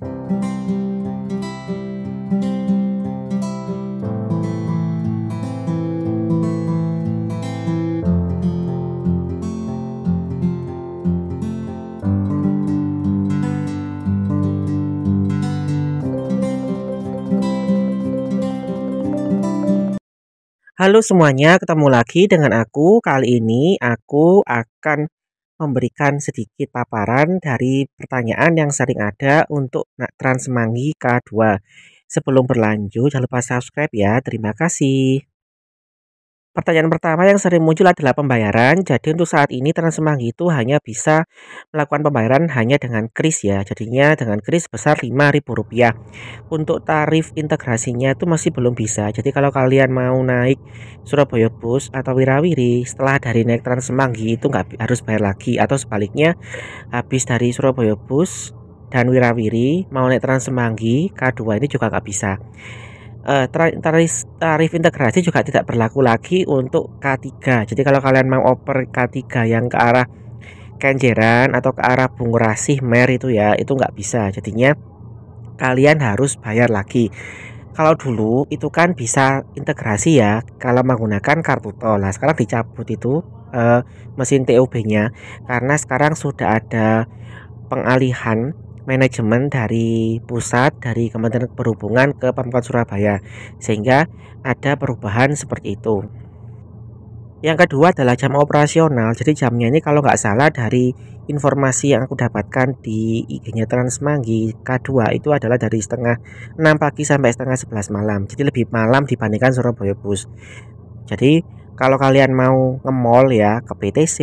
Halo semuanya, ketemu lagi dengan aku. Kali ini aku akan memberikan sedikit paparan dari pertanyaan yang sering ada untuk nak transmangi K2. Sebelum berlanjut, jangan lupa subscribe ya. Terima kasih. Pertanyaan pertama yang sering muncul adalah pembayaran. Jadi untuk saat ini Transmangi itu hanya bisa melakukan pembayaran hanya dengan kris ya. Jadinya dengan kris besar Rp5.000. Untuk tarif integrasinya itu masih belum bisa. Jadi kalau kalian mau naik Surabaya Bus atau Wirawiri setelah dari naik Transmangi itu nggak harus bayar lagi atau sebaliknya habis dari Surabaya Bus dan Wirawiri mau naik Trans K2 ini juga nggak bisa uh, eh, tarif, tarif integrasi juga tidak berlaku lagi untuk K3. Jadi kalau kalian mau oper K3 yang ke arah Kenjeran atau ke arah Bungurasih Mer itu ya, itu nggak bisa. Jadinya kalian harus bayar lagi. Kalau dulu itu kan bisa integrasi ya kalau menggunakan kartu tol. Nah, sekarang dicabut itu uh, mesin TOB-nya karena sekarang sudah ada pengalihan manajemen dari pusat dari Kementerian Perhubungan ke Pemkot Surabaya sehingga ada perubahan seperti itu. Yang kedua adalah jam operasional. Jadi jamnya ini kalau nggak salah dari informasi yang aku dapatkan di IG-nya Transmanggi K2 itu adalah dari setengah 6 pagi sampai setengah 11 malam. Jadi lebih malam dibandingkan Surabaya Bus. Jadi kalau kalian mau nge-mall ya ke PTC,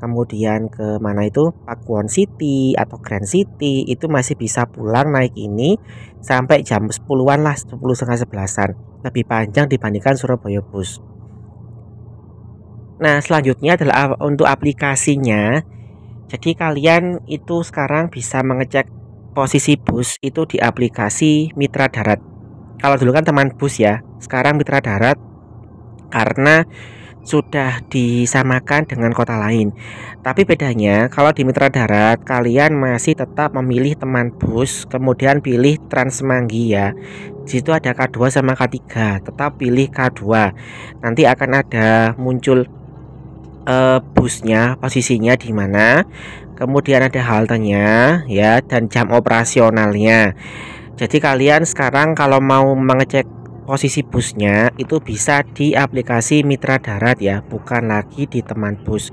kemudian ke mana itu Pakuan City atau Grand City itu masih bisa pulang naik ini sampai jam 10-an lah 10 setengah sebelasan lebih panjang dibandingkan Surabaya Bus Nah selanjutnya adalah untuk aplikasinya jadi kalian itu sekarang bisa mengecek posisi bus itu di aplikasi Mitra Darat kalau dulu kan teman bus ya sekarang Mitra Darat karena sudah disamakan dengan kota lain. Tapi bedanya kalau di Mitra Darat kalian masih tetap memilih teman bus, kemudian pilih Transmanggi ya. Di situ ada K2 sama K3, tetap pilih K2. Nanti akan ada muncul uh, busnya, posisinya di mana. Kemudian ada haltenya ya dan jam operasionalnya. Jadi kalian sekarang kalau mau mengecek posisi busnya itu bisa di aplikasi mitra darat ya bukan lagi di teman bus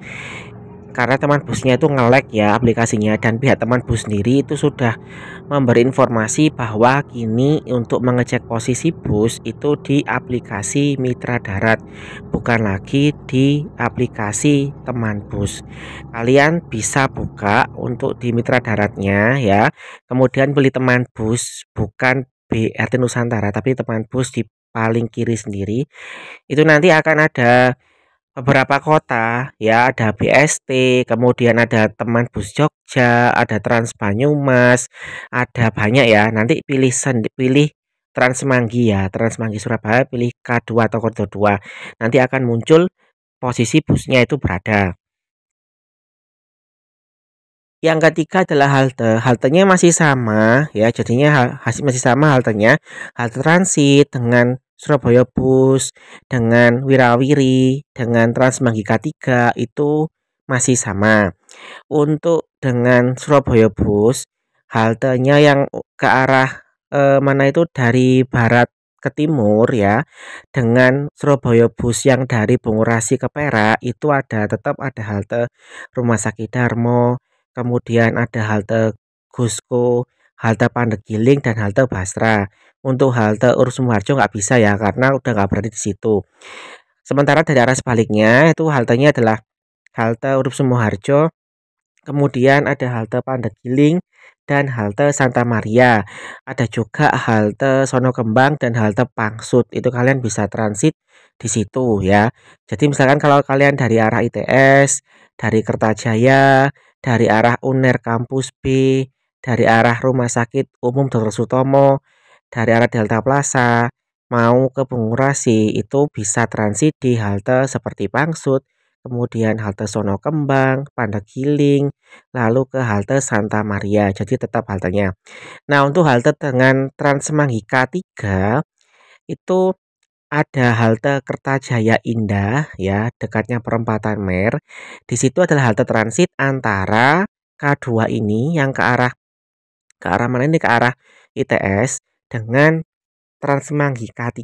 karena teman busnya itu ngelek ya aplikasinya dan pihak teman bus sendiri itu sudah memberi informasi bahwa kini untuk mengecek posisi bus itu di aplikasi mitra darat bukan lagi di aplikasi teman bus kalian bisa buka untuk di mitra daratnya ya kemudian beli teman bus bukan BRT Nusantara tapi teman bus di paling kiri sendiri itu nanti akan ada beberapa kota ya ada BST kemudian ada teman bus Jogja ada Trans Banyumas ada banyak ya nanti pilih sendi, pilih Trans Manggi ya Trans Manggi Surabaya pilih K2 atau k 2 nanti akan muncul posisi busnya itu berada yang ketiga adalah halte. Haltenya masih sama ya, jadinya hasil masih sama haltenya. Halte transit dengan Surabaya Bus, dengan Wirawiri, dengan Mangika 3 itu masih sama. Untuk dengan Surabaya Bus, haltenya yang ke arah eh, mana itu dari barat ke timur ya dengan Surabaya bus yang dari Bungurasi ke Perak itu ada tetap ada halte Rumah Sakit Darmo kemudian ada halte Gusko, halte Pandegiling dan halte Basra. Untuk halte Urus nggak bisa ya karena udah nggak berada di situ. Sementara dari arah sebaliknya itu haltenya adalah halte Urus kemudian ada halte Pandegiling dan halte Santa Maria. Ada juga halte Sono Kembang dan halte Pangsut. Itu kalian bisa transit di situ ya. Jadi misalkan kalau kalian dari arah ITS, dari Kertajaya, dari arah UNER Kampus B, dari arah Rumah Sakit Umum Dr. Sutomo, dari arah Delta Plaza, mau ke Pengurasi itu bisa transit di halte seperti Pangsut, kemudian halte Sono Kembang, Giling, lalu ke halte Santa Maria. Jadi tetap haltenya. Nah, untuk halte dengan Trans 3 itu ada halte Kertajaya Indah ya, dekatnya perempatan Mer. Di situ adalah halte transit antara K2 ini yang ke arah ke arah mana ini ke arah ITS dengan Transmanggi K3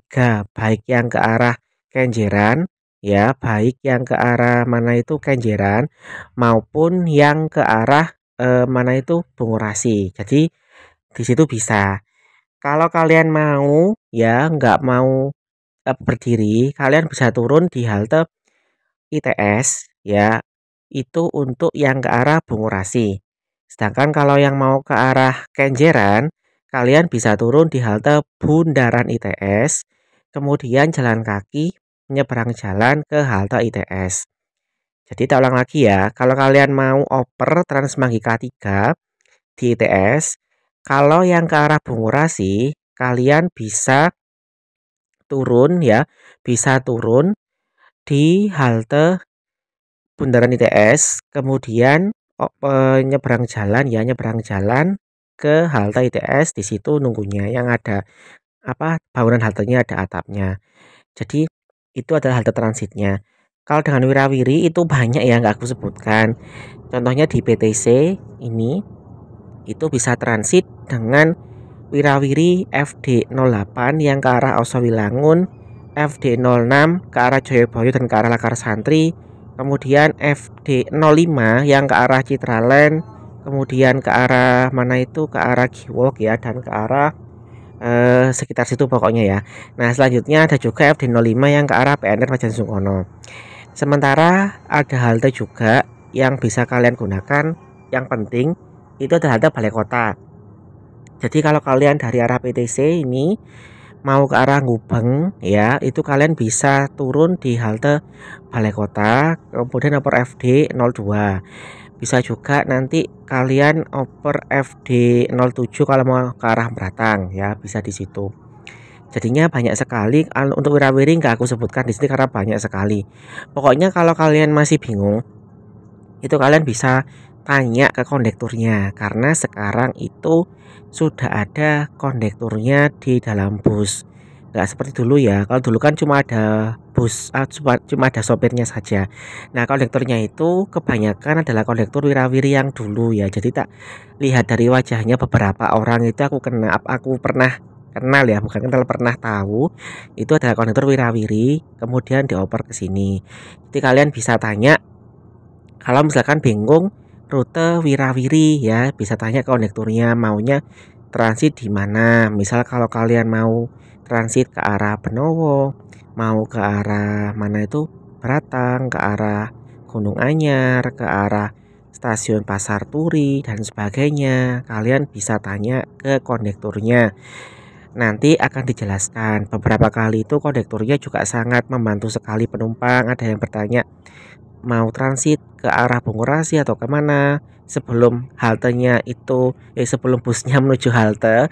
baik yang ke arah Kenjeran ya, baik yang ke arah mana itu Kenjeran maupun yang ke arah eh, mana itu Bungurasi. Jadi di situ bisa kalau kalian mau ya nggak mau berdiri, kalian bisa turun di halte ITS ya. Itu untuk yang ke arah Bungurasi. Sedangkan kalau yang mau ke arah Kenjeran, kalian bisa turun di halte Bundaran ITS, kemudian jalan kaki menyeberang jalan ke halte ITS. Jadi tak ulang lagi ya, kalau kalian mau oper Transmanggi K3 di ITS, kalau yang ke arah Bungurasi, kalian bisa turun ya, bisa turun di halte Bundaran ITS, kemudian oh, nyebrang jalan ya, nyebrang jalan ke halte ITS di situ nunggunya yang ada apa bangunan halte nya ada atapnya. Jadi itu adalah halte transitnya. Kalau dengan Wirawiri itu banyak yang nggak aku sebutkan. Contohnya di PTC ini itu bisa transit dengan Wirawiri FD08 yang ke arah Osowilangun, FD06 ke arah Joyoboyo dan ke arah Lakar Santri, kemudian FD05 yang ke arah Citraland, kemudian ke arah mana itu ke arah Giwok ya dan ke arah eh, sekitar situ pokoknya ya. Nah, selanjutnya ada juga FD05 yang ke arah PNR Majen Sungkono. Sementara ada halte juga yang bisa kalian gunakan yang penting itu ada halte balai kota jadi kalau kalian dari arah PTC ini mau ke arah Gubeng ya, itu kalian bisa turun di halte Balai Kota, kemudian nomor FD 02. Bisa juga nanti kalian oper FD 07 kalau mau ke arah Meratang ya, bisa di situ. Jadinya banyak sekali anu, untuk wirawiri nggak aku sebutkan di sini karena banyak sekali. Pokoknya kalau kalian masih bingung itu kalian bisa tanya ke kondekturnya karena sekarang itu sudah ada kondekturnya di dalam bus nggak seperti dulu ya kalau dulu kan cuma ada bus ah, cuma, cuma ada sopirnya saja nah kondekturnya itu kebanyakan adalah kondektur wirawiri yang dulu ya jadi tak lihat dari wajahnya beberapa orang itu aku kenal aku pernah kenal ya bukan kenal pernah tahu itu adalah kondektur wirawiri kemudian dioper ke sini jadi kalian bisa tanya kalau misalkan bingung rute Wirawiri ya bisa tanya ke kondekturnya maunya transit di mana misal kalau kalian mau transit ke arah Benowo, mau ke arah mana itu Beratang ke arah Gunung Anyar ke arah stasiun Pasar Turi dan sebagainya kalian bisa tanya ke kondekturnya nanti akan dijelaskan beberapa kali itu kondekturnya juga sangat membantu sekali penumpang ada yang bertanya mau transit ke arah Bungurasi atau kemana sebelum haltenya itu eh, sebelum busnya menuju halte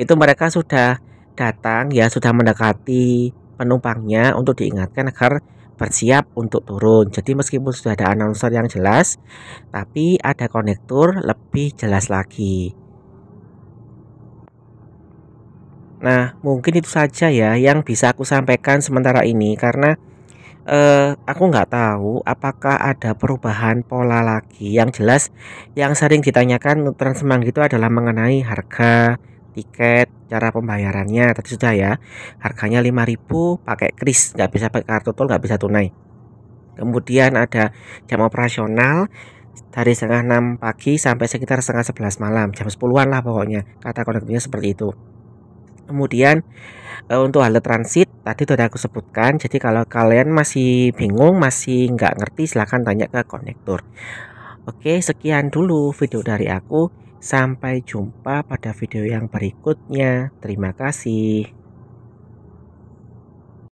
itu mereka sudah datang ya sudah mendekati penumpangnya untuk diingatkan agar bersiap untuk turun. Jadi meskipun sudah ada announcer yang jelas, tapi ada konektur lebih jelas lagi. Nah, mungkin itu saja ya yang bisa aku sampaikan sementara ini karena eh, aku nggak tahu apakah ada perubahan pola lagi. Yang jelas yang sering ditanyakan transmang Semang itu adalah mengenai harga tiket, cara pembayarannya tadi sudah ya. Harganya 5000 pakai kris, nggak bisa pakai kartu tol, nggak bisa tunai. Kemudian ada jam operasional dari setengah 6 pagi sampai sekitar setengah 11 malam, jam 10-an lah pokoknya. Kata konektornya seperti itu. Kemudian e, untuk halte transit tadi sudah aku sebutkan. Jadi kalau kalian masih bingung, masih nggak ngerti, silahkan tanya ke konektor. Oke, sekian dulu video dari aku. Sampai jumpa pada video yang berikutnya. Terima kasih.